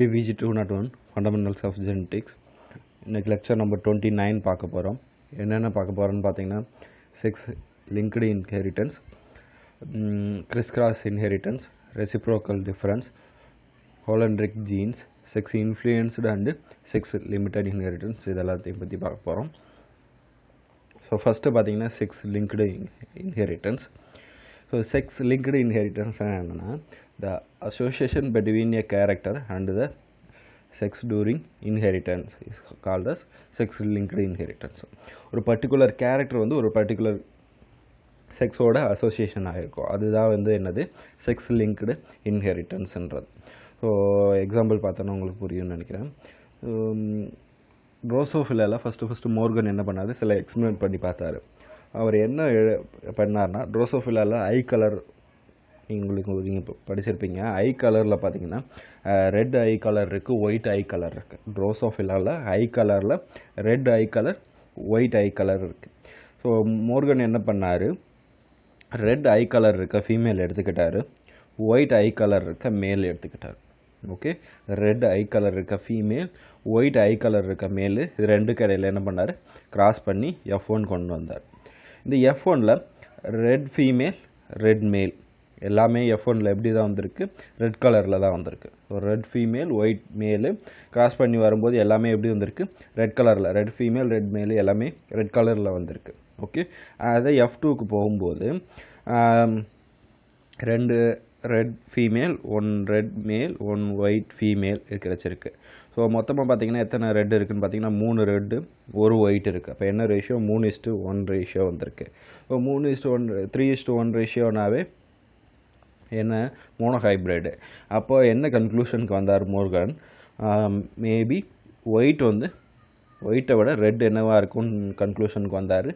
BVG two nought one fundamentals of genetics இன்றைக்கி lecture number twenty nine பார்க்க போகிறோம் என்னென்ன பார்க்க போகிறோன்னு பார்த்தீங்கன்னா sex linked inheritance Chris cross inheritance reciprocal difference holandric genes sex influenced and sex limited inheritance இது எல்லாத்தையும் பற்றி பார்க்க போகிறோம் ஸோ ஃபஸ்ட்டு பார்த்தீங்கன்னா sex linked inheritance so sex linked inheritance என்னென்னா the association between a character and the sex during inheritance is called as sex linked inheritance ஒரு particular character வந்து ஒரு பர்டிகுலர் செக்ஸோட அசோசியேஷன் ஆகிருக்கும் அதுதான் வந்து என்னது செக்ஸ் லிங்க்டு இன்ஹெரிட்டன்ஸுன்றது ஸோ எக்ஸாம்பிள் பார்த்தோன்னா உங்களுக்கு புரியும்னு நினைக்கிறேன் ரோசோஃபிலாவில் ஃபஸ்ட்டு ஃபஸ்ட்டு மோர்கன் என்ன பண்ணார் சில எக்ஸ்பிளைன் பண்ணி பார்த்தாரு அவர் என்ன பண்ணார்னா ரோசோஃபிலாவில் ஐ கலர் உங்களுக்கு நீங்கள் படிச்சிருப்பீங்க ஐ கலரில் பார்த்தீங்கன்னா ரெட் ஐ கலர் இருக்குது ஒயிட் ஐ கலர் இருக்குது ட்ரோசோஃபிலாவில் ஐ கலரில் red eye colour white eye colour இருக்குது ஸோ மோர்கன் என்ன பண்ணார் ரெட் ஐ கலர் இருக்க ஃபீமேல் எடுத்துக்கிட்டாரு ஒயிட் ஐ கலர் இருக்க மேல் எடுத்துக்கிட்டார் ஓகே ரெட் ஐ கலர் இருக்க ஃபீமேல் ஒயிட் ஐ கலர் இருக்க மேலு இது ரெண்டு கடையில் என்ன பண்ணார் கிராஸ் பண்ணி எஃப் ஒன் கொண்டு வந்தார் இந்த எஃப் ஒனில் ரெட் ஃபீமேல் ரெட் மேல் எல்லாமே எஃப் ஒனில் எப்படி தான் வந்திருக்கு ரெட் கலரில் தான் வந்திருக்கு ஒரு red female white male cross பண்ணி வரும்போது எல்லாமே எப்படி வந்திருக்கு ரெட் கலரில் ரெட் ஃபீமேல் ரெட் மேலு எல்லாமே ரெட் கலரில் வந்திருக்கு ஓகே அதே எஃப் டூக்கு போகும்போது ரெண்டு red female one red male one white female கிடச்சிருக்கு ஸோ மொத்தமாக பார்த்தீங்கன்னா எத்தனை ரெட் இருக்குதுன்னு பார்த்தீங்கன்னா மூணு ரெட்டு ஒரு ஒயிட் இருக்குது அப்போ என்ன ரேஷியோ மூணு இஸ்ட்டு ஒன் ரேஷியோ வந்திருக்கு ஸோ மூணு is to one three is to one ரேஷியோனாவே என்ன மோனோஹைப்ரைடு அப்போது என்ன கன்க்ளூஷனுக்கு வந்தார் மோர்கன் மேபி ஒயிட் வந்து ஒயிட்டை விட ரெட் என்னவாக இருக்கும்னு கன்க்ளூஷனுக்கு வந்தார்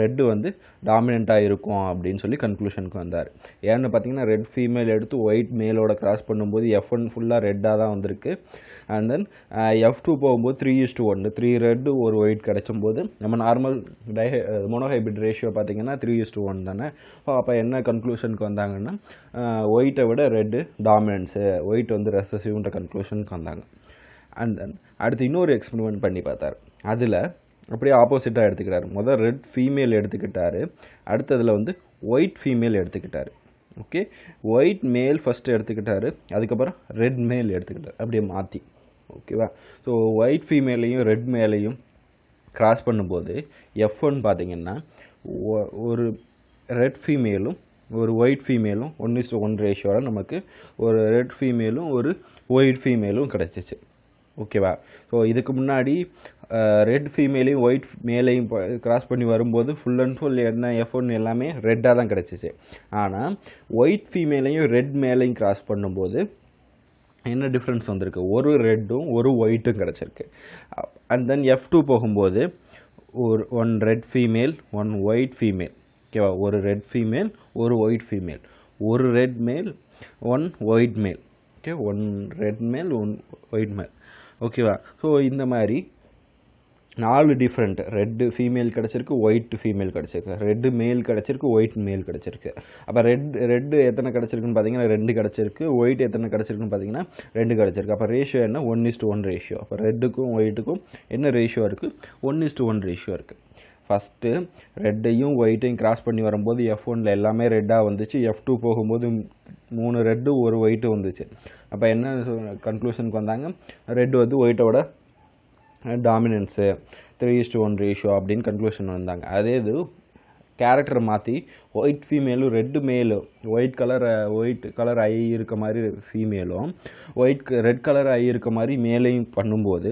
ரெட்டு வந்து டாமினண்ட்டாக இருக்கும் அப்படின்னு சொல்லி கன்க்ளூஷனுக்கு வந்தார் ஏன்னு பார்த்தீங்கன்னா ரெட் ஃபீமேல் எடுத்து ஒயிட் மேலோட கிராஸ் பண்ணும்போது எஃப் ஒன் ஃபுல்லாக ரெட்டாக தான் வந்திருக்கு அண்ட் தென் எஃப் டூ போகும்போது த்ரீ இஸ் டூ ஒன்று த்ரீ ரெட்டு ஒரு ஒயிட் கிடைச்சும்போது நம்ம நார்மல் டை மோனோஹைபிட் ரேஷியோ பார்த்தீங்கன்னா த்ரீ இஸ் டூ ஒன் தானே அப்போ என்ன கன்க்ளூஷனுக்கு வந்தாங்கன்னா ஒயிட்டை விட ரெட்டு டாமினன்ஸு ஒயிட் வந்து ரெசசிவ்ன்ற கன்க்ளூஷனுக்கு வந்தாங்க அண்ட் தென் அடுத்து இன்னொரு எக்ஸ்பெரிமெண்ட் பண்ணி பார்த்தார் அதில் அப்படியே ஆப்போசிட்டாக எடுத்துக்கிட்டார் முதல் ரெட் ஃபீமேல் எடுத்துக்கிட்டார் அடுத்ததில் வந்து ஒயிட் ஃபீமேல் எடுத்துக்கிட்டார் ஓகே ஒயிட் மேல் ஃபஸ்ட்டு எடுத்துக்கிட்டார் அதுக்கப்புறம் ரெட் மேல் எடுத்துக்கிட்டார் அப்படியே மாற்றி ஓகேவா ஸோ ஒயிட் ஃபீமேலையும் ரெட் மேலையும் க்ராஸ் பண்ணும்போது எஃப் ஒன் பார்த்திங்கன்னா ஒரு ரெட் ஃபீமேலும் ஒரு ஒயிட் ஃபீமேலும் ஒன் இஸ் ஒன் ரேஷியோவில் நமக்கு ஒரு ரெட் ஃபீமேலும் ஒரு ஒயிட் ஃபீமேலும் கிடச்சிச்சு ஓகேவா ஸோ இதுக்கு முன்னாடி ரெட் ஃபீமேலையும் ஒயிட் மேலையும் கிராஸ் பண்ணி வரும்போது ஃபுல் அண்ட் ஃபுல் என்ன எஃப் ஒன் எல்லாமே ரெட்டாக தான் கிடச்சிச்சு ஆனால் ஒயிட் ஃபீமேலையும் ரெட் மேலேயும் கிராஸ் பண்ணும்போது என்ன டிஃப்ரென்ஸ் வந்திருக்கு ஒரு ரெட்டும் ஒரு ஒயிட்டும் கிடச்சிருக்கு அண்ட் தென் எஃப் டூ போகும்போது ஒரு one red female one white female ஓகேவா ஒரு ரெட் ஃபீமேல் ஒரு ஒயிட் ஃபீமேல் ஒரு red male one white male okay one red male one white male ஓகேவா ஸோ இந்த மாதிரி நாலு டிஃப்ரெண்ட் ரெட்டு ஃபீமேல் கிடச்சிருக்கு ஒயிட் ஃபீமேல் கிடச்சிருக்கு ரெட்டு மேல் கிடச்சிருக்கு ஒயிட் மேல் கிடச்சிருக்கு அப்போ ரெட் ரெட்டு எத்தனை கிடச்சிருக்குன்னு பார்த்தீங்கன்னா ரெண்டு கிடச்சிருக்கு ஒயிட் எத்தனை கிடச்சிருக்குன்னு பார்த்தீங்கன்னா ரெண்டு கிடச்சிருக்கு அப்போ ரேஷியோ என்ன ஒன் இஸ்ட்டு ஒன் ரேஷியோ அப்போ ரெட்டுக்கும் ஒயிட்டுக்கும் என்ன ரேஷியோ இருக்குது ஒன் இஸ்ட்டு ஒன் ரேஷியோ இருக்குது ஃபஸ்ட்டு ரெட்டையும் ஒயிட்டையும் கிராஸ் பண்ணி வரும்போது எஃப் ஒனில் எல்லாமே ரெட்டாக வந்துச்சு எஃப் டூ போகும்போது மூணு ரெட்டு ஒரு ஒயிட்டு வந்துச்சு அப்போ என்ன கன்க்ளூஷனுக்கு வந்தாங்க ரெட் வந்து ஒயிட்டோட dominance three is to one ratio அப்படின்னு கன்க்ளூஷன் வந்தாங்க அதே இது கேரக்டர் மாற்றி ஒயிட் ஃபீமேலும் ரெட்டு மேலும் white colour white colour eye இருக்க மாதிரி ஃபீமேலும் ஒயிட் ரெட் கலர் ஐ இருக்க மாதிரி மேலையும் பண்ணும்போது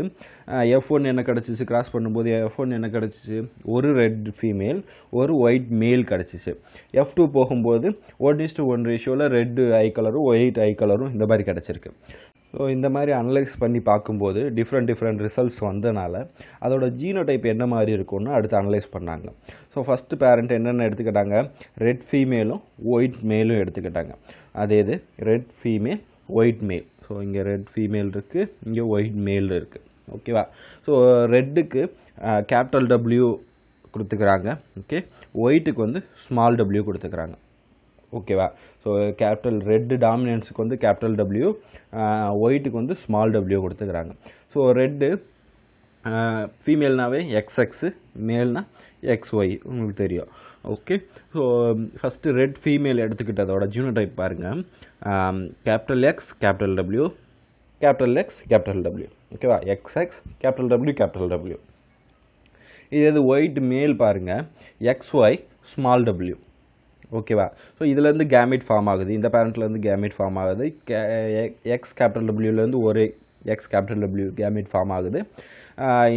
எஃப் ஒன் என்ன கிடச்சிச்சு கிராஸ் பண்ணும்போது எஃப் ஒன் என்ன கிடச்சிச்சு ஒரு ரெட் ஃபீமேல் ஒரு ஒயிட் மேல் கிடச்சிச்சு எஃப் டூ போகும்போது ஒன் இஸ்டு ஒன் ரேஷியோவில் ரெட்டு ஐ கலரும் ஒயிட் ஐ கலரும் இந்த மாதிரி கிடச்சிருக்கு ஸோ இந்த மாதிரி அனலைஸ் பண்ணி பார்க்கும்போது டிஃப்ரெண்ட் டிஃப்ரெண்ட் ரிசல்ட்ஸ் வந்தனால அதோட ஜீனோ டைப் என்ன மாதிரி இருக்கும்னு அடுத்து அனலைஸ் பண்ணாங்க ஸோ ஃபஸ்ட்டு பேரண்ட் என்னென்ன எடுத்துக்கிட்டாங்க ரெட் ஃபீமேலும் ஒயிட் மேலும் எடுத்துக்கிட்டாங்க அதே இது red female white male so இங்கே ரெட் ஃபீமேல் இருக்குது இங்கே ஒயிட் மேல் இருக்குது ஓகேவா ஸோ ரெட்டுக்கு கேபிட்டல் டபிள்யூ கொடுத்துக்கிறாங்க ஓகே ஒயிட்டுக்கு வந்து ஸ்மால் டபிள்யூ கொடுத்துக்கிறாங்க ஓகேவா ஸோ கேபிட்டல் ரெட்டு டாமினன்ஸுக்கு வந்து கேபிட்டல் டபிள்யூ ஒயிட்டுக்கு வந்து ஸ்மால் டபிள்யூ கொடுத்துக்கிறாங்க ஸோ ரெட்டு ஃபீமேல்னாவே எக்ஸ்எக்ஸு மேல்னா எக்ஸ் ஒய் உங்களுக்கு தெரியும் okay so first red female எடுத்துக்கிட்டதோட டைப் பாருங்கள் capital X capital W capital X capital W ஓகேவா X X capital W capital W இது ஒயிட் மேல் பாருங்கள் எக்ஸ் ஒய் ஸ்மால் டபிள்யூ ஓகேவா ஸோ இதுலேருந்து கேமிட் ஃபார்ம் ஆகுது இந்த பேரண்ட்லேருந்து கேமிட் ஃபார்ம் ஆகுது எக்ஸ் கேபிட்டல் டபிள்யூலேருந்து ஒரு X capital W gamete form ஆகுது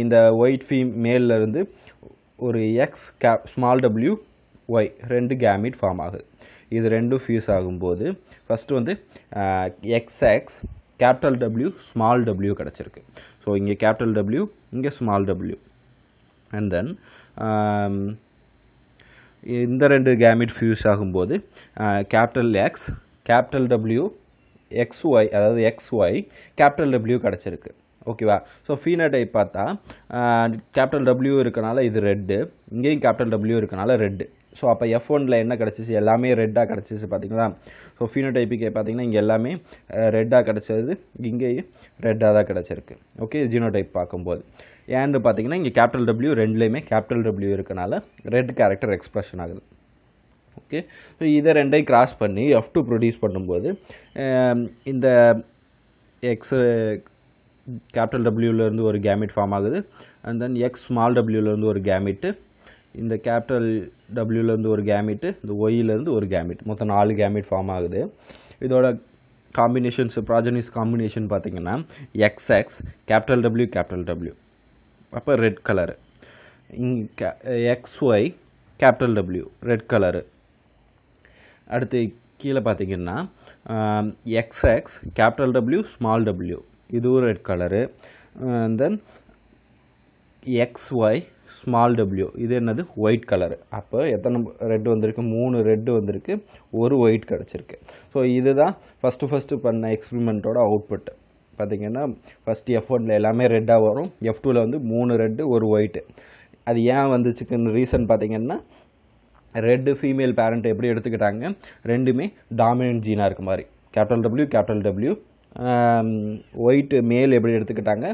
இந்த ஒயிட் ஃபீம் மேல்லேருந்து ஒரு X K small W Y ரெண்டு கேமிட் ஃபார்ம் ஆகுது இது ரெண்டும் ஃபியூஸ் ஆகும்போது ஃபஸ்ட்டு வந்து X X capital W small W கிடச்சிருக்கு ஸோ இங்கே கேபிட்டல் டபிள்யூ இங்கே ஸ்மால் டபிள்யூ அண்ட் தென் இந்த ரெண்டு கேமிட் ஃபியூஸ் ஆகும்போது capital X capital W X Y அதாவது எக்ஸ்ஒய் கேபிட்டல் டபிள்யூ கிடச்சிருக்கு ஓகேவா ஸோ டைப் பார்த்தா கேபிட்டல் டபிள்யூ இருக்கனால இது ரெட்டு இங்கேயும் கேபிட்டல் டபிள்யூ இருக்கனால ரெட்டு ஸோ அப்போ எஃப் ஒனில் என்ன கிடச்சிச்சு எல்லாமே ரெட்டாக கிடச்சிச்சு பார்த்தீங்களா ஸோ ஃபீனோடைப்பிக்கே பார்த்தீங்கன்னா இங்கே எல்லாமே ரெட்டாக கிடச்சது இங்கேயும் ரெட்டாக தான் கிடச்சிருக்கு ஓகே ஜீனோடைப் பார்க்கும்போது ஏன்னு பார்த்தீங்கன்னா இங்கே கேபிட்டல் டபிள்யூ ரெண்டுலேயுமே கேபிட்டல் டபிள்யூ இருக்கனால ரெட் கேரக்டர் எக்ஸ்ப்ரெஷன் ஆகுது ஓகே ஸோ இதை ரெண்டையும் கிராஸ் பண்ணி எஃப் டூ ப்ரொடியூஸ் பண்ணும்போது இந்த எக்ஸ் கேபிட்டல் டபிள்யூலேருந்து ஒரு கேமிட் ஃபார்ம் ஆகுது அண்ட் தென் எக்ஸ் ஸ்மால் டபிள்யூலேருந்து ஒரு கேமிட்டு இந்த கேபிட்டல் டபிள்யூலேருந்து ஒரு கேமிட்டு இந்த ஒய்யிலேருந்து ஒரு கேமிட் மொத்தம் நாலு கேமிட் ஃபார்ம் ஆகுது இதோட காம்பினேஷன்ஸ் ப்ராஜனிஸ் காம்பினேஷன் பார்த்தீங்கன்னா X X capital W capital W அப்போ ரெட் கலரு இங்கே X Y capital W red colour அடுத்து கீழே பார்த்தீங்கன்னா X X capital W small W இதுவும் red colour then X Y small W இது என்னது ஒயிட் கலரு அப்போ எத்தனை ரெட் வந்திருக்கு மூணு ரெட்டு வந்திருக்கு ஒரு ஒயிட் கிடச்சிருக்கு ஸோ இதுதான் ஃபஸ்ட்டு ஃபஸ்ட்டு பண்ண எக்ஸ்பிரிமெண்ட்டோட அவுட்புட் பார்த்திங்கன்னா ஃபஸ்ட்டு எஃப் ஒனில் எல்லாமே ரெட்டாக வரும் எஃப் டூவில் வந்து மூணு ரெட்டு ஒரு ஒயிட்டு அது ஏன் வந்துச்சுக்குன்னு ரீசன் பார்த்திங்கன்னா ரெட்டு ஃபீமேல் பேரண்ட் எப்படி எடுத்துக்கிட்டாங்க ரெண்டுமே டாமினன்ட் ஜீனாக இருக்க மாதிரி capital W capital W white male எப்படி எடுத்துக்கிட்டாங்க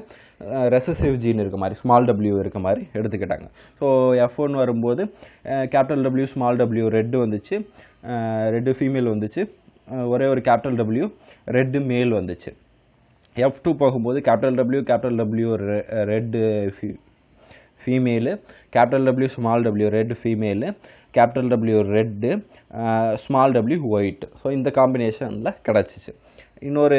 ரெசசிவ் ஜீன் இருக்க மாதிரி ஸ்மால் டபிள்யூ இருக்க மாதிரி எடுத்துக்கிட்டாங்க ஸோ எஃப் ஒன் வரும்போது capital W small W red வந்துச்சு ரெட்டு ஃபீமேல் வந்துச்சு ஒரே ஒரு கேபிட்டல் டபிள்யூ ரெட்டு மேல் வந்துச்சு எஃப் டூ போகும்போது capital W capital W red ஃபீ female capital W small W red female capital W red small W white so இந்த காம்பினேஷனில் கிடச்சிச்சு இன்னொரு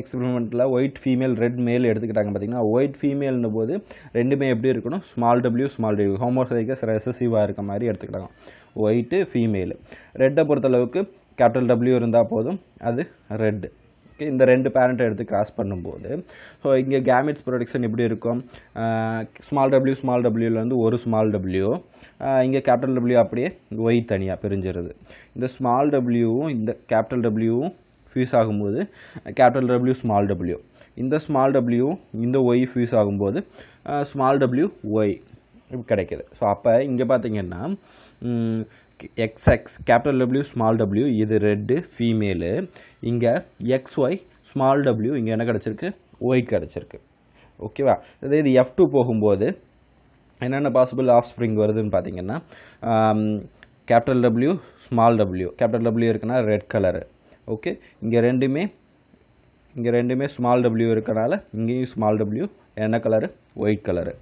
எக்ஸ்பெரிமெண்ட்டில் ஒயிட் ஃபீமேல் ரெட் மேல் எடுத்துக்கிட்டாங்க பார்த்தீங்கன்னா ஒயிட் ஃபீமேல்னு போது ரெண்டுமே எப்படி இருக்கணும் small W small W homozygous ரெசசிவாக இருக்க மாதிரி எடுத்துக்கிட்டாங்க ஒயிட்டு ஃபீமேல் ரெட்டை பொறுத்தளவுக்கு கேபிட்டல் டபிள்யூ இருந்தால் போதும் அது ரெட்டு ஓகே இந்த ரெண்டு பேரண்ட்டை எடுத்து கிராஸ் பண்ணும்போது ஸோ இங்கே கேமிட்ஸ் ப்ரொடக்ஷன் எப்படி இருக்கும் ஸ்மால் டபிள்யூ ஸ்மால் டபிள்யூலேருந்து ஒரு ஸ்மால் டபிள்யூ இங்கே கேபிட்டல் டபிள்யூ அப்படியே ஒய் தனியாக பிரிஞ்சிருது இந்த ஸ்மால் டபிள்யூவும் இந்த கேபிட்டல் டபிள்யூவும் ஃபியூஸ் ஆகும்போது கேபிட்டல் டபிள்யூ ஸ்மால் டபிள்யூ இந்த ஸ்மால் டபிள்யூ இந்த ஒய் ஃபியூஸ் ஆகும்போது ஸ்மால் டபிள்யூ ஒய் கிடைக்கிது ஸோ அப்போ இங்கே பார்த்தீங்கன்னா X X capital W small W இது ரெட்டு ஃபீமேலு இங்கே எக்ஸ் ஒய் ஸ்மால் டபிள்யூ இங்கே என்ன கிடச்சிருக்கு ஒய் கிடச்சிருக்கு ஓகேவா இதே இது எஃப் டூ போகும்போது என்னென்ன பாசிபிள் ஆஃப் ஸ்ப்ரிங் வருதுன்னு பார்த்தீங்கன்னா capital W small W capital W இருக்குன்னா ரெட் கலரு ஓகே இங்கே ரெண்டுமே இங்கே ரெண்டுமே ஸ்மால் டபிள்யூ இருக்கனால இங்கேயும் ஸ்மால் டபிள்யூ என்ன colour white colour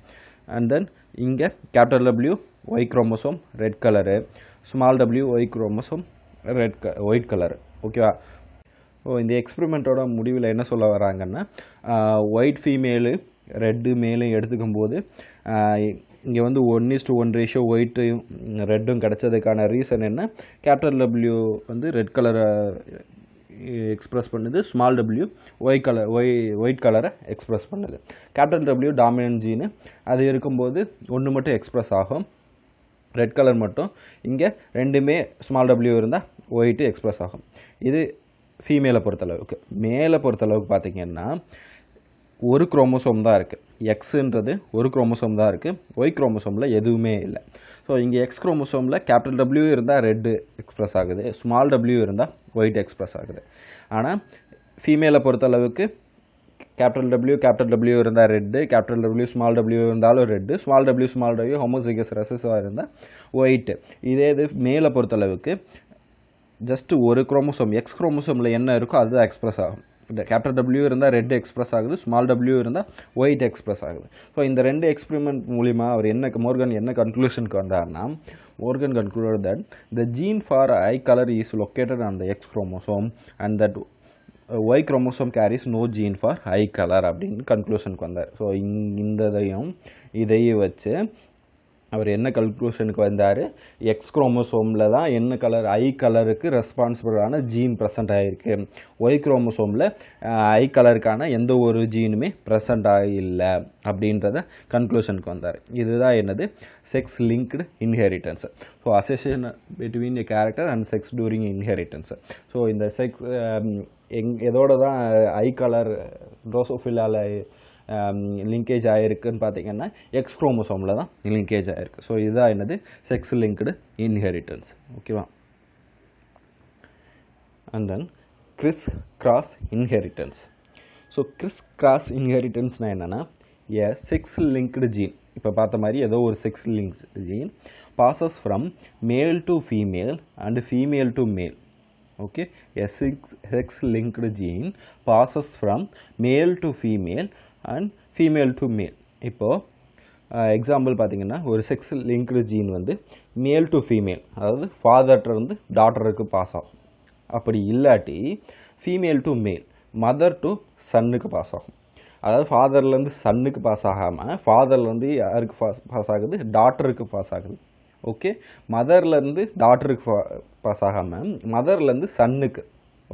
and then இங்கே capital W Y chromosome red colour small W Y chromosome red க ஒயிட் கலரு ஓகேவா ஓ இந்த எக்ஸ்பெரிமெண்ட்டோட முடிவில் என்ன சொல்ல வராங்கன்னா ஒயிட் ஃபீமேலு ரெட்டு மேலும் எடுத்துக்கும் போது இங்கே வந்து ஒன் இஸ்டு ஒன் ரேஷியோ ஒயிட்டையும் ரெட்டும் கிடச்சதுக்கான ரீசன் என்ன கேப்டல் டபிள்யூ வந்து ரெட் கலரை எக்ஸ்ப்ரெஸ் பண்ணுது small W Y colour Y white கலரை எக்ஸ்ப்ரெஸ் பண்ணுது கேப்டல் டபிள்யூ டாமினன் ஜீனு அது இருக்கும்போது ஒன்று மட்டும் எக்ஸ்ப்ரெஸ் ஆகும் ரெட் கலர் மட்டும் இங்கே ரெண்டுமே ஸ்மால் டபிள்யூ இருந்தால் ஒயிட்டு எக்ஸ்ப்ரெஸ் ஆகும் இது ஃபீமேலை பொறுத்தளவுக்கு மேலே பொறுத்தளவுக்கு பார்த்திங்கன்னா ஒரு குரோமோசோம் தான் இருக்குது எக்ஸுன்றது ஒரு குரோமோசோம் தான் இருக்குது ஒய் குரோமோசோமில் எதுவுமே இல்லை ஸோ இங்கே எக்ஸ் குரோமோசோமில் கேபிட்டல் டபிள்யூ இருந்தால் ரெட்டு எக்ஸ்ப்ரெஸ் ஆகுது ஸ்மால் டபிள்யூ இருந்தால் ஒயிட் எக்ஸ்ப்ரெஸ் ஆகுது ஆனால் ஃபீமேலை பொறுத்தளவுக்கு கேபிட்டல் டபிள்யூ கேபிட்டல் டபிள்யூ இருந்தால் red capital W small W இருந்தாலும் red small W small W homozygous ரெசஸாக இருந்தால் ஒயிட்டு இதே இது மேலே பொறுத்தளவுக்கு ஜஸ்ட்டு ஒரு குரோமோசோம் எக்ஸ் குரோமோசோமில் என்ன இருக்கோ அதுதான் எக்ஸ்ப்ரெஸ் ஆகும் கேபிட்டல் டபிள்யூ இருந்தால் ரெட் எக்ஸ்பிரஸ் ஆகுது ஸ்மால் டபிள்யூ இருந்தால் ஒயிட் எக்ஸ்பிரஸ் ஆகுது ஸோ இந்த ரெண்டு எக்ஸ்பிரிமெண்ட் மூலிமா அவர் என்ன மோர்கன் என்ன கன்க்ளூஷனுக்கு வந்தார்னா Morgan conclude that the gene for eye colour is located on the X chromosome and that Y chromosome carries no gene for eye colour அப்படின்னு கன்க்ளூஷனுக்கு வந்தார் ஸோ இந்ததையும் இதையும் வச்சு அவர் என்ன கல்குலேஷனுக்கு வந்தார் எக்ஸ் குரோமோசோமில் தான் என்ன கலர் ஐ கலருக்கு ரெஸ்பான்சிபிளான ஜீன் ப்ரெசென்ட் ஆகிருக்கு ஒய் குரோமோசோமில் ஐ கலருக்கான எந்த ஒரு ஜீனுமே ப்ரெசண்ட் ஆகில்லை அப்படின்றத கன்க்ளூஷனுக்கு வந்தார் இதுதான் என்னது sex linked inheritance so association between a character and sex during inheritance so இந்த செக்ஸ் எங் எதோட தான் ஐ கலர் ட்ரோசோஃபிலாவில் லிங்கேஜ் ஆகிருக்குன்னு பார்த்தீங்கன்னா எக்ஸ் குரோமோசோமில் தான் லிங்கேஜ் ஆகிருக்கு ஸோ இதுதான் என்னது செக்ஸ் லிங்க்டு இன்ஹெரிட்டன்ஸ் ஓகேவா and then criss cross inheritance so criss cross இன்ஹெரிட்டன்ஸ்னால் என்னென்னா ஏ செக்ஸ் லிங்க்டு ஜீன் இப்போ பார்த்த மாதிரி ஏதோ ஒரு sex link gene passes from male to female and female to male okay yes sex linked gene passes from male to female and female to male இப்போது example பார்த்தீங்கன்னா ஒரு sex linked gene வந்து மேல் டு ஃபீமேல் அதாவது ஃபாதர்கிட்ட இருந்து டாட்டருக்கு pass ஆகும் அப்படி இல்லாட்டி female to male mother to சன்னுக்கு பாஸ் ஆகும் அதாவது ஃபாதர்லேருந்து சன்னுக்கு பாஸ் ஆகாமல் ஃபாதர்லேருந்து யாருக்கு பாஸ் பாஸ் ஆகுது டாக்டருக்கு பாஸ் ஆகுது ஓகே மதர்லேருந்து டாட்டருக்கு பாஸ் ஆகாமல் மதர்லேருந்து சன்னுக்கு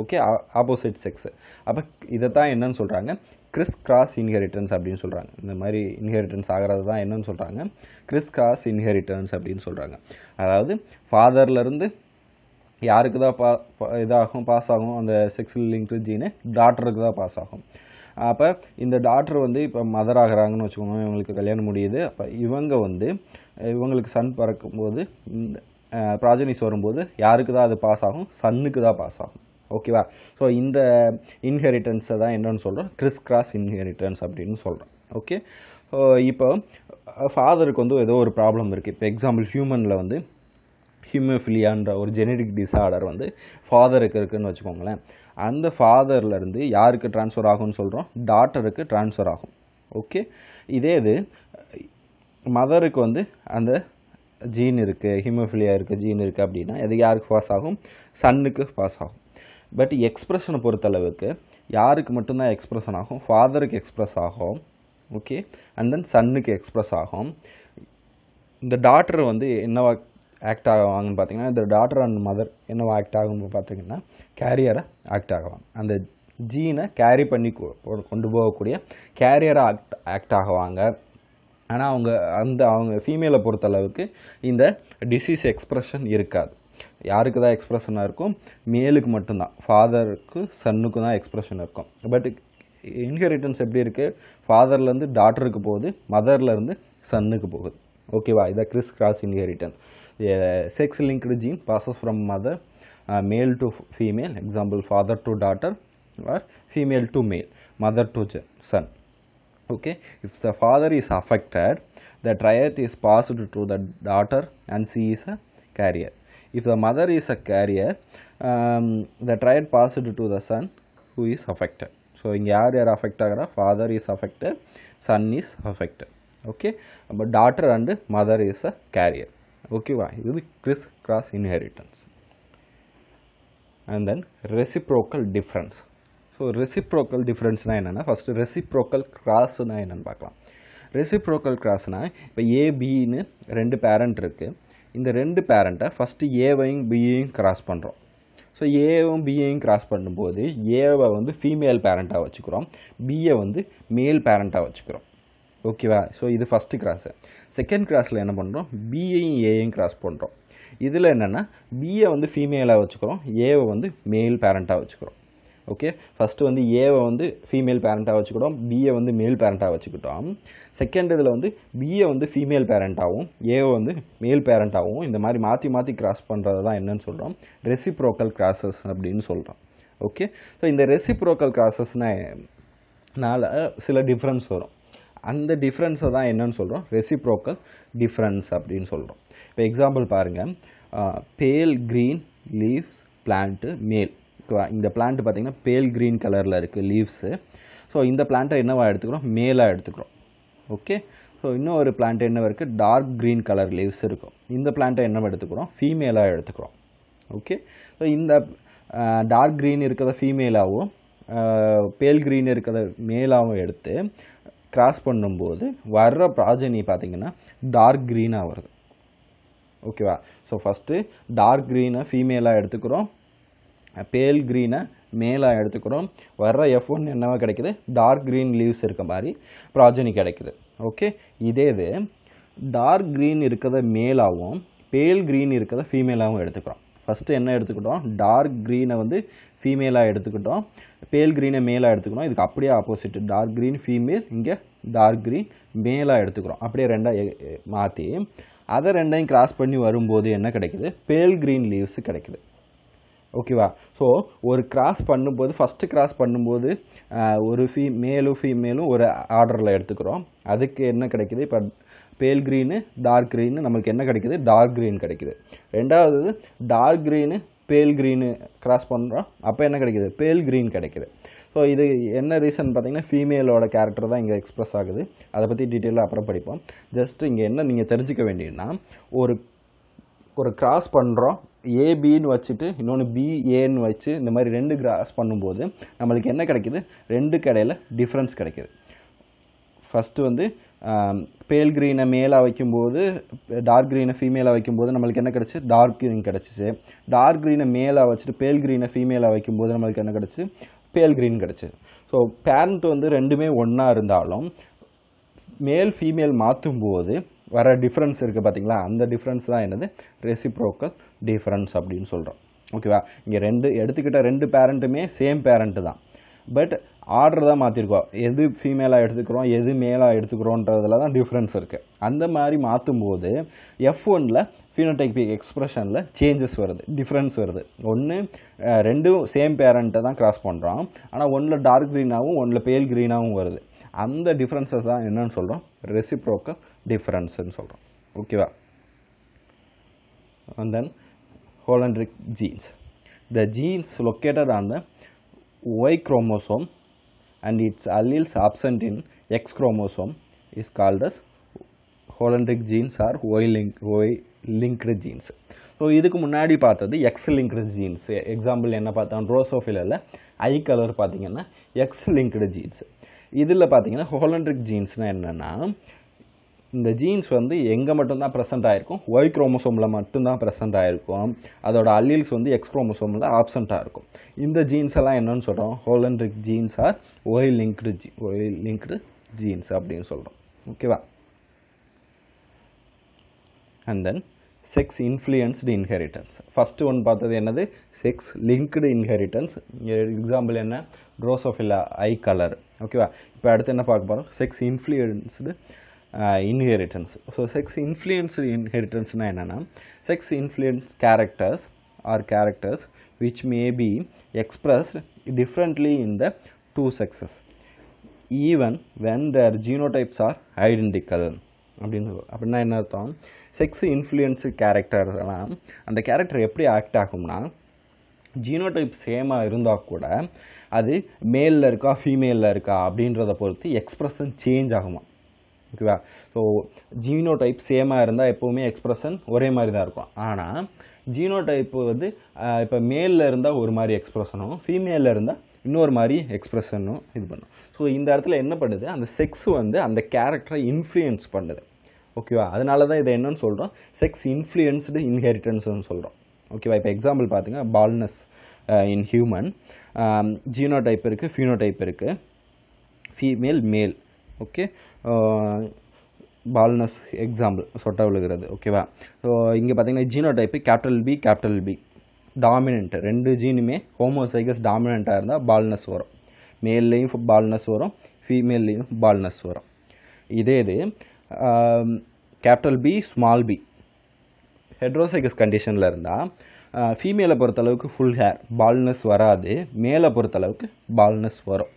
ஓகே ஆப்போசிட் செக்ஸ் அப்போ இதை தான் என்னன்னு சொல்கிறாங்க கிறிஸ் கிராஸ் இன்ஹெரிட்டன்ஸ் அப்படின்னு சொல்கிறாங்க இந்த மாதிரி இன்ஹெரிட்டன்ஸ் ஆகிறது தான் என்னன்னு சொல்கிறாங்க கிறிஸ் கிராஸ் இன்ஹெரிட்டன்ஸ் அப்படின்னு சொல்கிறாங்க அதாவது ஃபாதர்லேருந்து யாருக்கு தான் பா இதாகும் பாஸ் ஆகும் அந்த செக்ஸில் லிங்க்டு ஜீனு டாக்டருக்கு தான் பாஸ் ஆகும் அப்போ இந்த டாக்டர் வந்து இப்போ மதர் ஆகிறாங்கன்னு வச்சுக்கோங்க இவங்களுக்கு கல்யாணம் முடியுது அப்போ இவங்க வந்து இவங்களுக்கு சன் பறக்கும்போது இந்த ப்ராஜனிஸ் வரும்போது யாருக்கு தான் அது பாஸ் ஆகும் சன்னுக்கு தான் பாஸ் ஆகும் ஓகேவா ஸோ இந்த இன்ஹெரிட்டன்ஸை தான் என்னென்னு சொல்கிறோம் கிறிஸ் கிராஸ் இன்ஹெரிட்டன்ஸ் அப்படின்னு சொல்கிறோம் ஓகே இப்போ ஃபாதருக்கு வந்து ஏதோ ஒரு ப்ராப்ளம் இருக்குது இப்போ எக்ஸாம்பிள் ஹியூமனில் வந்து ஹியூமோஃபிலியான்ற ஒரு ஜெனடிக் டிசார்டர் வந்து ஃபாதருக்கு இருக்குதுன்னு வச்சுக்கோங்களேன் அந்த ஃபாதர்லேருந்து யாருக்கு ட்ரான்ஸ்ஃபர் ஆகும்னு சொல்கிறோம் டாட்டருக்கு ட்ரான்ஸ்ஃபர் ஆகும் ஓகே இதே இது மதருக்கு வந்து அந்த ஜீன் இருக்குது ஹிமோஃபிலியா இருக்குது ஜீன் இருக்குது அப்படின்னா எது யாருக்கு பாஸ் ஆகும் சன்னுக்கு பாஸ் ஆகும் பட் எக்ஸ்ப்ரெஷனை பொறுத்தளவுக்கு யாருக்கு மட்டும்தான் எக்ஸ்ப்ரெஷன் ஆகும் ஃபாதருக்கு எக்ஸ்ப்ரெஸ் ஆகும் ஓகே அண்ட் தென் சன்னுக்கு எக்ஸ்ப்ரெஸ் ஆகும் இந்த டாட்டர் வந்து என்னவா ஆக்ட் ஆகுவாங்கன்னு பார்த்தீங்கன்னா இந்த டாக்டர் அண்ட் மதர் என்னவா ஆக்ட் ஆகும்னு பார்த்தீங்கன்னா கேரியரை ஆக்ட் ஆகுவாங்க அந்த ஜீனை கேரி பண்ணி கொண்டு போகக்கூடிய கேரியரை ஆக்ட் ஆக்ட் ஆகுவாங்க ஆனால் அவங்க அந்த அவங்க ஃபீமேலை பொறுத்தளவுக்கு இந்த டிசீஸ் எக்ஸ்ப்ரெஷன் இருக்காது யாருக்கு தான் எக்ஸ்ப்ரெஷனாக இருக்கும் மேலுக்கு மட்டும்தான் ஃபாதருக்கு சன்னுக்கு தான் எக்ஸ்ப்ரெஷன் இருக்கும் பட் இன்ஹெரிட்டன்ஸ் எப்படி இருக்குது ஃபாதர்லேருந்து டாட்டருக்கு போகுது மதர்லேருந்து சன்னுக்கு போகுது ஓகேவா இதான் criss cross inheritance sex linked gene passes from mother male to female example father to daughter or female to male mother to son okay if the father is affected the trait is passed to the daughter and she is a carrier if the mother is a carrier um, the triad passed to the son who is affected so in yaar affected father is affected son is affected okay but daughter and mother is a carrier okay why this crisscross inheritance and then reciprocal difference so reciprocal difference na enna first reciprocal cross na enna reciprocal cross na ipa a b nu rendu parent irukku இந்த ரெண்டு பேரண்ட்டை first ஏவையும் பியையும் cross பண்ணுறோம் so ஏவும் பியையும் cross பண்ணும்போது ஏவை வந்து ஃபீமேல் பேரண்ட்டாக வச்சுக்கிறோம் பிஏ வந்து மேல் பேரண்ட்டாக வச்சுக்கிறோம் ஓகேவா ஸோ இது ஃபஸ்ட்டு கிராஸு செகண்ட் கிராஸில் என்ன பண்ணுறோம் பிஏயும் ஏயும் கிராஸ் பண்ணுறோம் இதில் என்னென்னா பிஏ வந்து ஃபீமேலாக வச்சுக்கிறோம் ஏவை வந்து மேல் பேரண்ட்டாக வச்சுக்கிறோம் ஓகே ஃபஸ்ட்டு வந்து ஏவை வந்து ஃபீமேல் பேரண்ட்டாக வச்சுக்கிட்டோம் பிஏ வந்து மேல் பேரண்ட்டாக வச்சுக்கிட்டோம் செகண்ட் இதில் வந்து பிஏ வந்து ஃபீமேல் பேரண்ட்டாகவும் ஏவை வந்து மேல் பேரண்ட்டாகவும் இந்த மாதிரி மாற்றி மாற்றி கிராஸ் பண்ணுறது தான் என்னன்னு சொல்கிறோம் ரெசிப்ரோக்கல் கிராசஸ் அப்படின்னு சொல்கிறோம் ஓகே ஸோ இந்த ரெசிப்ரோக்கல் கிராசஸ்னால் சில டிஃப்ரென்ஸ் வரும் அந்த டிஃப்ரென்ஸை தான் என்னன்னு சொல்கிறோம் ரெசிப்ரோக்கல் டிஃப்ரென்ஸ் அப்படின்னு சொல்கிறோம் இப்போ எக்ஸாம்பிள் பாருங்கள் பேல் க்ரீன் லீவ்ஸ் பிளான்ட்டு மேல் இந்த பிளான்ட் பார்த்தீங்கன்னா பேல் க்ரீன் கலரில் இருக்குது லீவ்ஸு ஸோ இந்த பிளான்ட்டை என்னவாக எடுத்துக்கிறோம் மேலாக எடுத்துக்கிறோம் ஓகே ஸோ இன்னும் ஒரு பிளான்ட் என்னவாக இருக்குது டார்க் க்ரீன் கலர் லீவ்ஸ் இருக்கும் இந்த பிளான்ட்டை என்னவாக எடுத்துக்கிறோம் ஃபீமேலாக எடுத்துக்கிறோம் ஓகே ஸோ இந்த டார்க் க்ரீன் இருக்கிறத ஃபீமேலாகவும் பேல் க்ரீன் இருக்கிறத மேலாகவும் எடுத்து கிராஸ் பண்ணும்போது வர்ற ப்ராஜனி பார்த்திங்கன்னா டார்க் க்ரீனாக வருது ஓகேவா ஸோ ஃபஸ்ட்டு டார்க் க்ரீனை ஃபீமேலாக எடுத்துக்கிறோம் பேல் க்ரீனை மேலாக எடுத்துக்கிறோம் வர்ற எஃப் ஒன் என்னவாக கிடைக்குது டார்க் க்ரீன் லீவ்ஸ் இருக்க மாதிரி ப்ராஜனி கிடைக்குது ஓகே இதே இது டார்க் க்ரீன் இருக்கிறத மேலாகவும் பேல் க்ரீன் இருக்கிறத ஃபீமேலாகவும் எடுத்துக்கிறோம் ஃபஸ்ட்டு என்ன எடுத்துக்கிட்டோம் டார்க் க்ரீனை வந்து ஃபீமேலாக எடுத்துக்கிட்டோம் பேல் க்ரீனை மேலாக எடுத்துக்கிறோம் இதுக்கு அப்படியே ஆப்போசிட் டார்க் க்ரீன் ஃபீமேல் இங்கே டார்க் க்ரீன் மேலாக எடுத்துக்கிறோம் அப்படியே ரெண்டாக மாற்றி அதை ரெண்டையும் கிராஸ் பண்ணி வரும்போது என்ன கிடைக்குது பேல் க்ரீன் லீவ்ஸு கிடைக்குது ஓகேவா ஸோ ஒரு கிராஸ் பண்ணும்போது ஃபஸ்ட்டு கிராஸ் பண்ணும்போது ஒரு ஃபீ மேலும் ஃபீமேலும் ஒரு ஆர்டரில் எடுத்துக்கிறோம் அதுக்கு என்ன கிடைக்கிது இப்போ பேல் க்ரீனு டார்க் க்ரீனு நம்மளுக்கு என்ன கிடைக்கிது டார்க் க்ரீன் கிடைக்கிது ரெண்டாவது dark green pale green cross பண்ணுறோம் அப்போ என்ன கிடைக்கிது பேல் க்ரீன் கிடைக்கிது ஸோ இது என்ன ரீசன் பார்த்தீங்கன்னா ஃபீமேலோட கேரக்டர் தான் இங்கே எக்ஸ்ப்ரெஸ் ஆகுது அதை பற்றி டீட்டெயிலாக அப்புறம் படிப்போம் ஜஸ்ட் இங்கே என்ன நீங்கள் தெரிஞ்சுக்க வேண்டியதுன்னா ஒரு ஒரு கிராஸ் பண்ணுறோம் ஏபின்னு வச்சுட்டு இன்னொன்று பிஏன்னு வச்சு இந்த மாதிரி ரெண்டு கிராஸ் பண்ணும்போது நம்மளுக்கு என்ன கிடைக்கிது ரெண்டு கடையில் டிஃப்ரென்ஸ் கிடைக்கிது ஃபஸ்ட்டு வந்து பேல் க்ரீனை மேலாக வைக்கும்போது டார்க் க்ரீனை ஃபீமேலாக வைக்கும்போது நம்மளுக்கு என்ன கிடச்சி டார்க் க்ரீன் கிடச்சிச்சு டார்க் க்ரீனை மேலாக வச்சுட்டு பேல் க்ரீனை ஃபீமேலாக வைக்கும்போது நம்மளுக்கு என்ன கிடச்சி பேல் க்ரீன் கிடச்சி ஸோ பேரண்ட் வந்து ரெண்டுமே ஒன்றா இருந்தாலும் மேல் ஃபீமேல் மாற்றும் போது வர டிஃப்ரென்ஸ் இருக்குது பார்த்தீங்களா அந்த டிஃப்ரென்ஸ் தான் என்னது ரெசிப்ரோக்கல் டிஃப்ரென்ஸ் அப்படின்னு சொல்கிறோம் ஓகேவா இங்கே ரெண்டு எடுத்துக்கிட்ட ரெண்டு பேரண்ட்டுமே சேம் பேரண்ட்டு தான் பட் ஆர்டர் தான் மாற்றிருக்கோம் எது ஃபீமேலாக எடுத்துக்கிறோம் எது மேலாக எடுத்துக்கிறோன்றதுல தான் டிஃப்ரென்ஸ் இருக்குது அந்த மாதிரி மாற்றும் போது எஃப் ஒனில் ஃபினோடைபிக் எக்ஸ்ப்ரெஷனில் சேஞ்சஸ் வருது டிஃப்ரென்ஸ் வருது ஒன்று ரெண்டும் சேம் பேரண்ட்டை தான் க்ராஸ் பண்ணுறோம் ஆனால் ஒன்றில் டார்க் க்ரீனாகவும் ஒன்றில் பேல் க்ரீனாகவும் வருது அந்த டிஃப்ரென்ஸஸ் தான் என்னென்னு சொல்கிறோம் ரெசிப்ரோக்கல் டிஃப்ரென்ஸுன்னு சொல்கிறோம் ஓகேவா and then holondric genes. The genes located on the Y chromosome and its alleles absent in X chromosome is called as holondric genes or Y-linked y linked genes. So இதுக்கு முன்னாடி பார்த்தது X linked genes example என்ன பார்த்தோம் ரோசோஃபிலில் eye colour பார்த்திங்கன்னா X linked genes இதில் பார்த்தீங்கன்னா holandric ஜீன்ஸ்னால் என்னென்னா இந்த ஜீன்ஸ் வந்து எங்கே மட்டும்தான் ப்ரெசென்ட் ஆகிருக்கும் ஒய் குரோமோசோமில் மட்டும்தான் ப்ரெசென்ட் ஆகிருக்கும் அதோட அல்லீல்ஸ் வந்து எக்ஸ் குரோமோசோமில் ஆப்சண்ட்டாக இருக்கும் இந்த ஜீன்ஸ் எல்லாம் என்னென்னு சொல்கிறோம் holandric genes are Y linked ஜி ஒய் லிங்க்டு ஜீன்ஸ் அப்படின்னு சொல்கிறோம் ஓகேவா and then sex influenced inheritance first one பார்த்தது என்னது செக்ஸ் லிங்க்டு இன்ஹெரிட்டன்ஸ் எக்ஸாம்பிள் என்ன இல்லை ஐ கலர் ஓகேவா இப்போ அடுத்து என்ன பார்க்க போகிறோம் sex influenced inheritance so sex influence இன்ஹெரிட்டன்ஸ்னால் என்னென்னா sex influence characters are characters which may be express differently in the two sexes even when their genotypes are identical அப்படின்னு அப்படின்னா என்ன அர்த்தம் செக்ஸ் இன்ஃப்ளூயன்ஸு கேரக்டர்லாம் அந்த கேரக்டர் எப்படி ஆக்ட் ஆகும்னா ஜீனோடைப் சேமாக இருந்தால் கூட அது மேலில் இருக்கா ஃபீமேலில் இருக்கா அப்படின்றத பொறுத்து எக்ஸ்ப்ரெஷன் சேஞ்ச் ஆகுமா ஓகேவா ஸோ ஜீனோ டைப் சேமாக இருந்தால் எப்போவுமே எக்ஸ்ப்ரெஷன் ஒரே மாதிரி தான் இருக்கும் ஆனால் ஜீனோ டைப்பு வந்து இப்போ மேலில் இருந்தால் ஒரு மாதிரி எக்ஸ்ப்ரெஷனும் ஃபீமேலில் இருந்தால் இன்னொரு மாதிரி எக்ஸ்ப்ரெஷனும் இது பண்ணும் ஸோ இந்த இடத்துல என்ன பண்ணுது அந்த செக்ஸ் வந்து அந்த கேரக்டரை இன்ஃப்ளூயன்ஸ் பண்ணுது ஓகேவா அதனால தான் இதை என்னன்னு சொல்கிறோம் செக்ஸ் இன்ஃப்ளூயன்ஸ்டு இன்ஹெரிட்டன்ஸ்னு சொல்கிறோம் ஓகேவா இப்போ எக்ஸாம்பிள் பார்த்துங்க baldness in human genotype இருக்குது ஃபியூனோ டைப் இருக்குது female male okay baldness example சொட்ட விழுகிறது ஓகேவா ஸோ இங்கே பார்த்தீங்கன்னா genotype capital B capital B dominant ரெண்டு ஜீனுமே ஹோமோசைகஸ் டாமினண்ட்டாக இருந்தால் பால்னஸ் வரும் மேல்லையும் பால்னஸ் வரும் ஃபீமேல்லையும் பால்னஸ் வரும் இதே இது capital B small B heterozygous கண்டிஷனில் இருந்தால் ஃபீமேலை பொறுத்தளவுக்கு ஃபுல் ஹேர் பால்னஸ் வராது மேலே பொறுத்தளவுக்கு பால்னஸ் வரும்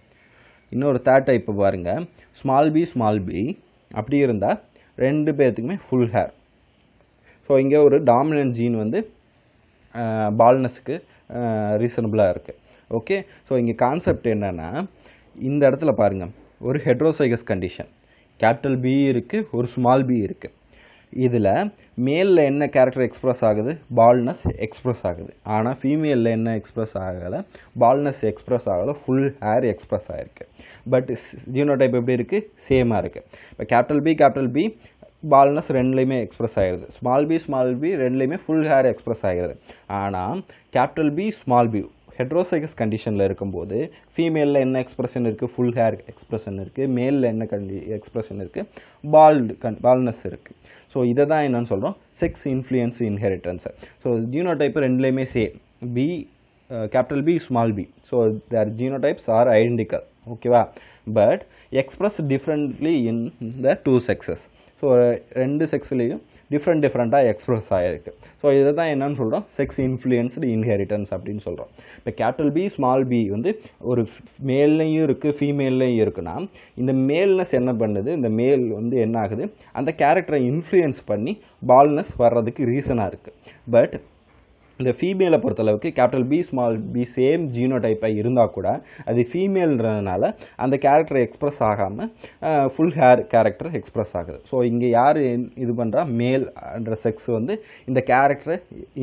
இன்னொரு தேர்ட் டைப்பை பாருங்கள் ஸ்மால் பி ஸ்மால் பி அப்படி இருந்தால் ரெண்டு பேர்த்துக்குமே ஃபுல் ஹேர் ஸோ இங்கே ஒரு டாமினன்ட் ஜீன் வந்து பால்னஸுக்கு ரீசனபிளாக இருக்குது ஓகே ஸோ இங்கே கான்செப்ட் என்னென்னா இந்த இடத்துல பாருங்கள் ஒரு ஹெட்ரோசைகஸ் கண்டிஷன் கேபிட்டல் பி இருக்குது ஒரு ஸ்மால் பி இருக்குது இதில் மேலில் என்ன கேரக்டர் எக்ஸ்ப்ரெஸ் ஆகுது பால்னஸ் எக்ஸ்ப்ரெஸ் ஆகுது ஆனால் ஃபீமேலில் என்ன எக்ஸ்ப்ரெஸ் ஆகலை பால்னஸ் எக்ஸ்ப்ரெஸ் ஆகலை ஃபுல் ஹேர் எக்ஸ்ப்ரெஸ் ஆகிருக்கு பட் ஜீனோ டைப் எப்படி இருக்குது சேமாக இருக்குது இப்போ capital B capital B baldness ரெண்டுலேயுமே எக்ஸ்ப்ரெஸ் ஆகிடுது ஸ்மால் பி ஸ்மால் பி ரெண்டுலேயுமே ஃபுல் ஹேர் எக்ஸ்ப்ரெஸ் ஆகிடுது ஆனால் capital B small B heterozygous கண்டிஷனில் இருக்கும்போது ஃபீமேலில் என்ன எக்ஸ்ப்ரெஷன் இருக்குது ஃபுல் ஹேர் எக்ஸ்ப்ரெஷன் இருக்குது மேலில் என்ன கண்டி எக்ஸ்ப்ரெஷன் இருக்குது பால்டு கண் பால்னஸ் இருக்குது ஸோ இதை தான் என்னென்னு சொல்கிறோம் sex influence inheritance so type ரெண்டுலேயுமே same B capital B small B so their genotypes are identical ஓகேவா but express differently in the two sexes so ரெண்டு செக்ஸ்லேயும் டிஃப்ரெண்ட் டிஃப்ரெண்ட்டாக எக்ஸ்ப்ரெஸ் ஆகிருக்கு ஸோ இதை தான் என்னென்னு சொல்கிறோம் செக்ஸ் இன்ஃப்ளூயன்ஸ்டு இன்ஹெரிட்டன்ஸ் அப்படின்னு சொல்கிறோம் இப்போ கேபிட்டல் பி ஸ்மால் பி வந்து ஒரு மேல்லையும் இருக்குது ஃபீமேல்லையும் இருக்குன்னா இந்த மேல்னஸ் என்ன பண்ணுது இந்த மேல் வந்து என்ன ஆகுது அந்த கேரக்டரை இன்ஃப்ளூயன்ஸ் பண்ணி பால்னஸ் வர்றதுக்கு ரீசனாக இருக்குது பட் இந்த ஃபீமேலை பொறுத்தளவுக்கு capital B small B same ஜீனோ டைப்பாக இருந்தால் கூட அது ஃபீமேல்ன்றதுனால அந்த கேரக்டர் எக்ஸ்ப்ரெஸ் ஆகாமல் ஃபுல் ஹேர் கேரக்டர் எக்ஸ்ப்ரெஸ் ஆகுது ஸோ இங்கே யார் இது பண்ணுறா மேல்ன்ற செக்ஸ் வந்து இந்த கேரக்டரை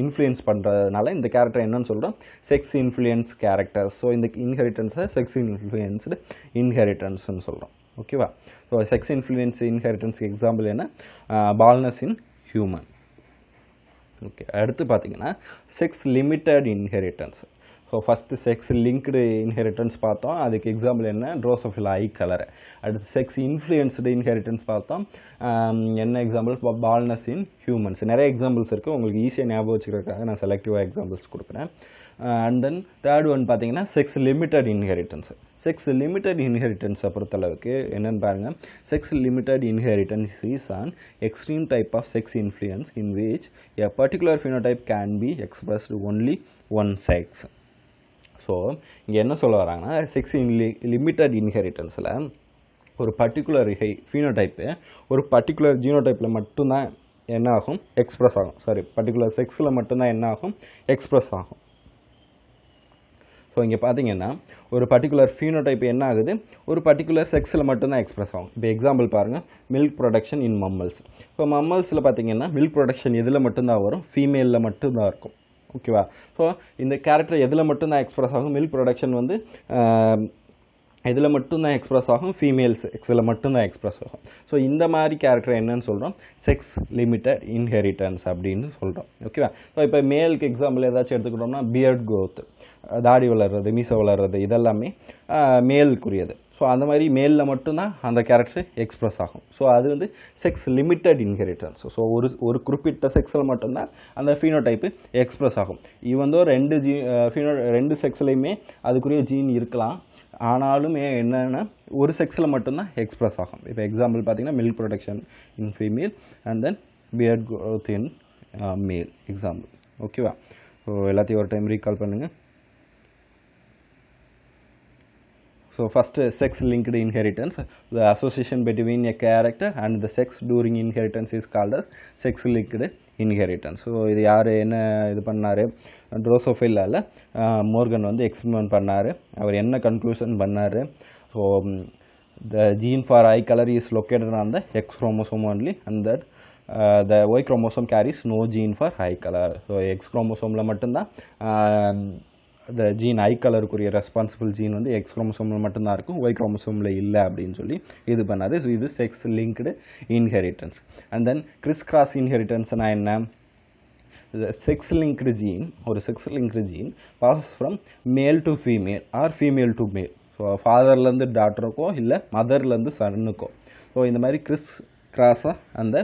இன்ஃப்ளூயன்ஸ் பண்ணுறதுனால இந்த கேரக்டர் என்னன்னு சொல்கிறோம் செக்ஸ் இன்ஃப்ளூயன்ஸ் கேரக்டர் ஸோ இந்த இன்ஹெரிட்டன்ஸை செக்ஸ் இன்ஃப்ளூயன்ஸ்டு இன்ஹெரிட்டன்ஸ்னு சொல்கிறோம் ஓகேவா ஸோ செக்ஸ் இன்ஃப்ளூயன்ஸ் இன்ஹெரிட்டன்ஸ்க்கு எக்ஸாம்பிள் என்ன பால்னஸ் இன் ஹியூமன் ஓகே அடுத்து பார்த்தீங்கன்னா sex limited inheritance so first sex linked inheritance பார்த்தோம் அதுக்கு எக்ஸாம்பிள் என்ன ட்ரோசோஃபில் ஐ கலர் அடுத்து செக்ஸ் இன்ஃப்ளூயன்ஸ்டு இன்ஹெரிட்டன்ஸ் பார்த்தோம் என்ன எக்ஸாம்பிள் பால்னஸ் இன் ஹியூமன்ஸ் நிறைய எக்ஸாம்பிள்ஸ் இருக்குது உங்களுக்கு ஈஸியாக ஞாபகம் வச்சுக்கிறதுக்காக நான் செலக்டிவாக எக்ஸாம்பிள்ஸ் கொடுக்குறேன் அண்ட் தென் தேர்ட் ஒன் பார்த்தீங்கன்னா sex limited inheritance sex limited இன்ஹெரிட்டன்ஸை பொறுத்தளவுக்கு என்னென்னு பாருங்கள் sex limited inheritance is on extreme type of sex influence in which a particular phenotype can be expressed only one sex so இங்கே என்ன சொல்ல வராங்கன்னா sex இன் limited இன்ஹெரிட்டன்ஸில் ஒரு பர்டிகுலர் ஹை ஃபீனோடைப்பு ஒரு பர்டிகுலர் ஜீனோடைப்பில் மட்டும்தான் என்ன ஆகும் எக்ஸ்ப்ரெஸ் ஆகும் சாரி பர்டிகுலர் செக்ஸில் மட்டும்தான் என்ன ஆகும் எக்ஸ்ப்ரெஸ் ஆகும் ஸோ இங்கே பார்த்தீங்கன்னா ஒரு பர்டிகுலர் ஃபீனோடைப் என்ன ஆகுது ஒரு பர்டிகுலர் செக்ஸில் மட்டும்தான் எக்ஸ்பிரஸ் ஆகும் இப்போ எக்ஸாம்பிள் பாருங்கள் மில்க் ப்ரொடக்ஷன் இன் மம்மல்ஸ் இப்போ மம்மல்ஸில் பார்த்தீங்கன்னா மில்க் ப்ரொடக்ஷன் எதில் மட்டும்தான் வரும் ஃபீமேலில் மட்டும்தான் இருக்கும் ஓகேவா ஸோ இந்த கேரக்டர் எதில் மட்டும்தான் எக்ஸ்பிரஸ் ஆகும் மில்க் ப்ரொடக்ஷன் வந்து இதில் மட்டும்தான் எக்ஸ்பிரஸ் ஆகும் ஃபீமேல்ஸ் எக்ஸில் மட்டும்தான் எக்ஸ்பிரஸ் ஆகும் ஸோ இந்த மாதிரி கேரக்டர் என்னன்னு சொல்கிறோம் செக்ஸ் லிமிட்டட் இன்ஹெரிட்டன்ஸ் அப்படின்னு சொல்கிறோம் ஓகேவா ஸோ இப்போ மேலுக்கு எக்ஸாம்பிள் ஏதாச்சும் எடுத்துக்கிட்டோம்னா பியர்ட் க்ரோத்து தாடி வளர்றது மீசை வளர்றது இதெல்லாமே மேலுக்குரியது ஸோ அந்த மாதிரி மேலில் மட்டும்தான் அந்த கேரக்டர் எக்ஸ்ப்ரெஸ் ஆகும் ஸோ அது வந்து செக்ஸ் லிமிட்டட் இன்ஹெரிட்டன்ஸ் ஸோ ஒரு ஒரு குறிப்பிட்ட செக்ஸில் மட்டும்தான் அந்த டைப்பு எக்ஸ்ப்ரெஸ் ஆகும் இவந்தோ ரெண்டு ஜீ ஃபீனோ ரெண்டு செக்ஸ்லேயுமே அதுக்குரிய ஜீன் இருக்கலாம் ஆனாலுமே என்னென்னா ஒரு செக்ஸில் மட்டும்தான் எக்ஸ்ப்ரெஸ் ஆகும் இப்போ எக்ஸாம்பிள் பார்த்தீங்கன்னா milk production in female and then beard growth in male example ஓகேவா ஸோ எல்லாத்தையும் ஒரு டைம் ரீகால் பண்ணுங்கள் So first uh, sex linked inheritance, the association between a character and the sex during inheritance is called as sex linked inheritance so இது யார் என்ன இது பண்ணார் ட்ரோசோஃபில்லால் Morgan வந்து எக்ஸ்பிரிமெண்ட் பண்ணார் அவர் என்ன கன்க்ளூஷன் பண்ணார் so the gene for eye colour is located on the X chromosome only and that the Y chromosome carries no gene for eye colour so X குரோமோசோமில் மட்டும்தான் அந்த ஜீன் ஐ கலருக்குரிய responsible gene வந்து X குரோமசோமில் மட்டும்தான் இருக்கும் Y குரோமசோமில் இல்லை அப்படின்னு சொல்லி இது பண்ணாது ஸோ இது sex linked inheritance and then criss cross இன்ஹெரிட்டன்ஸ்னால் என்ன செக்ஸ் லிங்க்டு ஜீன் ஒரு sex linked gene passes from male to female or female to male so ஃபாதர்லேருந்து டாக்டருக்கோ இல்லை மதர்லேருந்து சன்னுக்கோ ஸோ இந்த மாதிரி கிறிஸ் கிராஸாக அந்த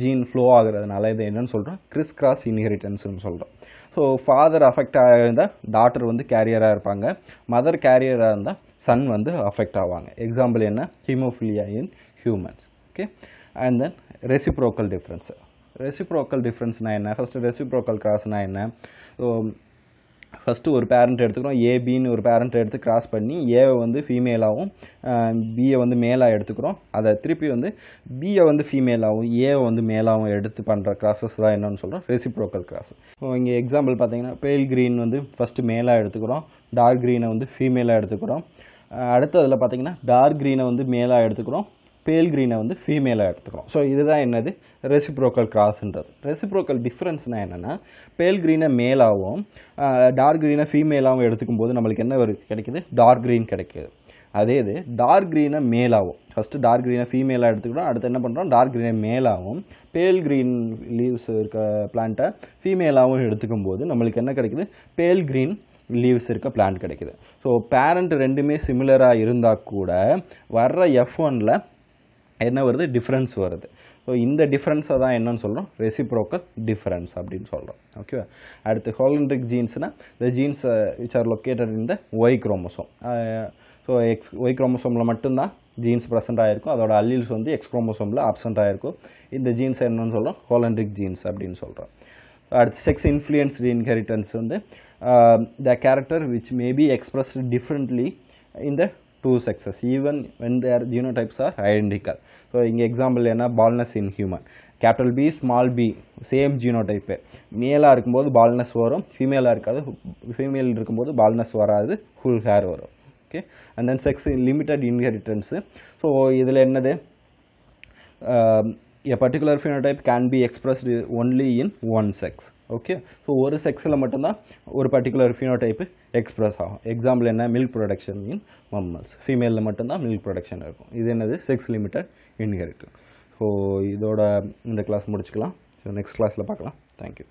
ஜீன் ஃப்ளோ ஆகுறதுனால இது என்னென்னு சொல்கிறோம் கிறிஸ் கிராஸ் இன்ஹெரிட்டன்ஸ்னு சொல்கிறோம் ஸோ ஃபாதர் அஃபெக்ட் ஆகியிருந்தால் டாட்டர் வந்து கேரியராக இருப்பாங்க மதர் கேரியராக இருந்தால் சன் வந்து அஃபெக்ட் ஆவாங்க எக்ஸாம்பிள் என்ன haemophilia in humans okay and then reciprocal difference reciprocal டிஃப்ரென்ஸ்னால் என்ன ஃபஸ்ட்டு ரெசிப்ரோக்கல் காசுனால் என்ன ஸோ ஃபஸ்ட்டு ஒரு பேரண்ட் எடுத்துக்கிறோம் ஏபின்னு ஒரு பேரண்ட் எடுத்து கிராஸ் பண்ணி ஏவை வந்து ஃபீமேலாகவும் பியை வந்து மேலாக எடுத்துக்கிறோம் அதை திருப்பி வந்து பியை வந்து ஃபீமேலாகவும் ஏவை வந்து மேலாகவும் எடுத்து பண்ணுற கிராஸஸ் தான் என்னென்னு சொல்கிறோம் ரெசிப்ரோக்கல் கிராஸ் இங்கே எக்ஸாம்பிள் பார்த்தீங்கன்னா பேல் க்ரீன் வந்து ஃபஸ்ட்டு மேலாக எடுத்துக்கிறோம் டார்க் க்ரீனை வந்து ஃபீமேலாக எடுத்துக்கிறோம் அடுத்து அதில் பார்த்தீங்கன்னா டார்க் க்ரீனை வந்து மேலாக எடுத்துக்கிறோம் பேல் க்ரீனை வந்து ஃபீமேலாக எடுத்துக்கிறோம் ஸோ இதுதான் என்னது ரெசிப்ரோக்கல் கிராஸ்ன்றது ரெசிப்ரோக்கல் டிஃப்ரென்ஸ்னால் என்னென்னா பேல் க்ரீனை மேலாகவும் டார்க் க்ரீனை ஃபீமேலாகவும் எடுத்துக்கும் போது நம்மளுக்கு என்ன கிடைக்கிது டார்க் க்ரீன் கிடைக்கிது அதே இது டார்க் க்ரீனை மேலாகவும் ஃபஸ்ட்டு டார்க் க்ரீனை ஃபீமேலாக எடுத்துக்கிட்டோம் அடுத்து என்ன பண்ணுறோம் டார்க் க்ரீனை மேலாகவும் பேல் க்ரீன் லீவ்ஸ் இருக்க பிளான்ட்டை ஃபீமேலாகவும் எடுத்துக்கும் போது நம்மளுக்கு என்ன கிடைக்கிது பேல் க்ரீன் லீவ்ஸ் இருக்க பிளான்ட் கிடைக்குது ஸோ பேரண்ட் ரெண்டுமே சிமிலராக இருந்தால் கூட வர்ற எஃப் ஒனில் என்ன வருது டிஃப்ரென்ஸ் வருது ஸோ இந்த டிஃப்ரென்ஸை தான் என்னன்னு சொல்கிறோம் ரெசிப்ரோக்கல் டிஃப்ரென்ஸ் அப்படின்னு சொல்கிறோம் ஓகேவா அடுத்து ஹாலண்ட்ரிக் ஜீன்ஸ்னால் இந்த genes which are located in the Y chromosome so X Y குரோமோசோமில் மட்டும்தான் ஜீன்ஸ் ப்ரெசென்ட் ஆகிருக்கும் அதோட அல்லீல்ஸ் வந்து எக்ஸ் குரோமோசோமில் ஆப்சண்ட் ஆகிருக்கும் இந்த ஜீன்ஸ் என்னன்னு சொல்கிறோம் ஹாலண்ட்ரிக் ஜீன்ஸ் அப்படின்னு சொல்கிறோம் அடுத்து செக்ஸ் இன்ஃப்ளூயன்ஸ்டு இன்ஹெரிட்டன்ஸ் வந்து the character which may be expressed differently இந்த two sexes even when their genotypes are identical so இங்கே எக்ஸாம்பிள் என்ன baldness in human capital B small B same genotype மேலாக இருக்கும்போது பால்னஸ் வரும் ஃபீமேலாக இருக்காது ஃபீமேல் இருக்கும்போது baldness வராது ஃபுல் ஹேர் வரும் okay and then sex limited inheritance so இதில் என்னது um, a particular phenotype can be expressed only in one sex okay so ஒரு செக்ஸில் மட்டும்தான் ஒரு பர்டிகுலர் ஃபினோடைப்பு எக்ஸ்ப்ரெஸ் ஆகும் எக்ஸாம்பிள் என்ன மில்க் ப்ரொடக்ஷன் இன் மம்மல்ஸ் ஃபீமேலில் மட்டும்தான் மில்க் ப்ரொடக்ஷன் இருக்கும் இது என்னது செக்ஸ் லிமிட்டட் இன்ஹெரிட்டு ஸோ இதோட இந்த கிளாஸ் முடிச்சுக்கலாம் ஸோ நெக்ஸ்ட் கிளாஸில் பார்க்கலாம் தேங்க்யூ